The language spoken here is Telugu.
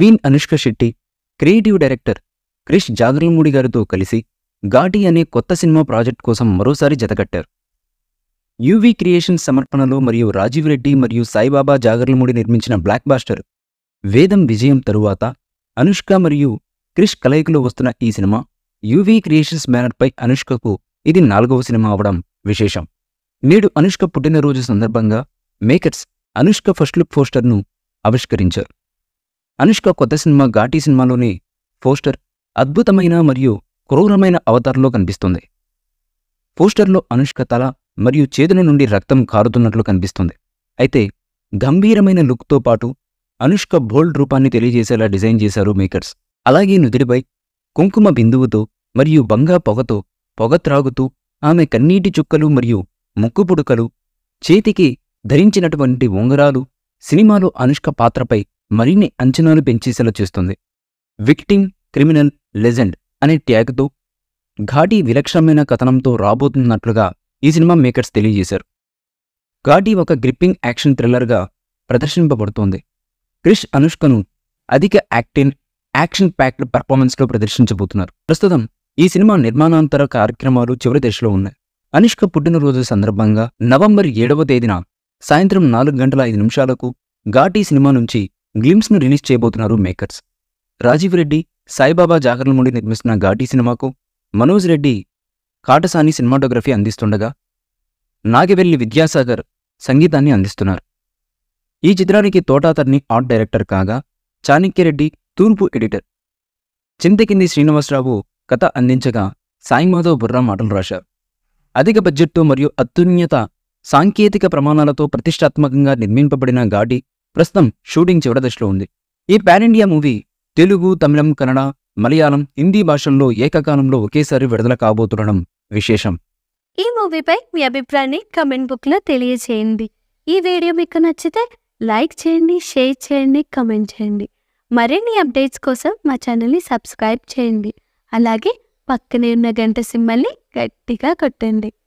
Wien Anushka Shetty creative director Krish Jagarlamudi గారితో కలిసి ఘాటీ అనే కొత్త సినిమా ప్రాజెక్ట్ కోసం మరోసారి జతగట్టారు యువీ క్రియేషన్ సమర్పణలో మరియు రాజీవ్ రెడ్డి మరియు సాయిబాబా జాగర్లమూడి నిర్మించిన బ్లాక్ బాస్టర్ వేదం విజయం తరువాత అనుష్క మరియు క్రిష్ కలయికలో వస్తున్న ఈ సినిమా యూవీ క్రియేషన్స్ బ్యానర్పై అనుష్కకు ఇది నాలుగవ సినిమా అవడం విశేషం నేడు అనుష్క పుట్టినరోజు సందర్భంగా మేకర్స్ అనుష్క ఫస్ట్ లుక్ పోస్టర్ను ఆవిష్కరించారు అనుష్క కొత్త సినిమా ఘాటీ సినిమాలోని పోస్టర్ అద్భుతమైన మరియు క్రూరమైన అవతారంలో కనిపిస్తుంది పోస్టర్లో అనుష్క తల మరియు చేతుల నుండి రక్తం కారుతున్నట్లు కనిపిస్తుంది అయితే గంభీరమైన లుక్తో పాటు అనుష్క బోల్డ్ రూపాన్ని తెలియజేసేలా డిజైన్ చేశారు మేకర్స్ అలాగే నుదుడిపై కుంకుమ బిందువుతో మరియు బంగా పొగతో పొగ త్రాగుతూ ఆమె కన్నీటి చుక్కలు మరియు ముక్కు చేతికి ధరించినటువంటి ఉంగరాలు సినిమాలో అనుష్క పాత్రపై మరిన్ని అంచనాలు పెంచేసేలా చేస్తుంది విక్టిమ్ క్రిమినల్ లెజెండ్ అనే ట్యాగ్తో ఘాటి విలక్షణమైన కథనంతో రాబోతున్నట్లుగా ఈ సినిమా మేకర్స్ తెలియజేశారు ఘాటి ఒక గ్రిప్పింగ్ యాక్షన్ థ్రిల్లర్గా ప్రదర్శింపబడుతోంది క్రిష్ అనుష్కను అధిక యాక్టిన్ యాక్షన్ ప్యాక్డ్ పర్ఫార్మెన్స్లో ప్రదర్శించబోతున్నారు ప్రస్తుతం ఈ సినిమా నిర్మాణాంతర కార్యక్రమాలు చివరి దశలో ఉన్నాయి అనుష్క పుట్టినరోజు సందర్భంగా నవంబర్ ఏడవ తేదీన సాయంత్రం నాలుగు గంటల ఐదు నిమిషాలకు ఘాటి సినిమా నుంచి గ్లిమ్స్ను రిలీజ్ చేయబోతున్నారు మేకర్స్ రాజీవ్ రెడ్డి సాయిబాబా జాగర్లమూడి నిర్మిస్తున్న ఘాటీ సినిమాకు మనోజ్ రెడ్డి కాటసాని సినిమాటోగ్రఫీ అందిస్తుండగా నాగవెల్లి విద్యాసాగర్ సంగీతాన్ని అందిస్తున్నారు ఈ చిత్రానికి తోటాతర్ని ఆర్ట్ డైరెక్టర్ కాగా చాణక్యరెడ్డి తూర్పు ఎడిటర్ చింతకింది శ్రీనివాసరావు కథ అందించగా సాయిమాధవ్ బుర్రా మాటలు రాశారు అధిక బడ్జెట్తో మరియు అత్యున్నత సాంకేతిక ప్రమాణాలతో ప్రతిష్టాత్మకంగా నిర్మింపబడిన గాడి ప్రస్తుతం షూటింగ్ చివరి దశలో ఉంది ఈ pan India movie Telugu Tamil Kannada Malayalam Hindi భాషల్లో ఏకకాలంలో ఒకేసారి విడుదల కాబోతుండడం విశేషం ఈ మూవీపై మీ అభిప్రాయాన్ని కమెంట్ బుక్లో తెలియచేయండి ఈ వీడియో మీకు నచ్చితే లైక్ చేయండి షేర్ చేయండి కమెంట్ చేయండి మరిన్ని అప్డేట్స్ కోసం మా ఛానల్ని సబ్స్క్రైబ్ చేయండి అలాగే పక్కనే ఉన్న గంట సిమ్మల్ని గట్టిగా కొట్టండి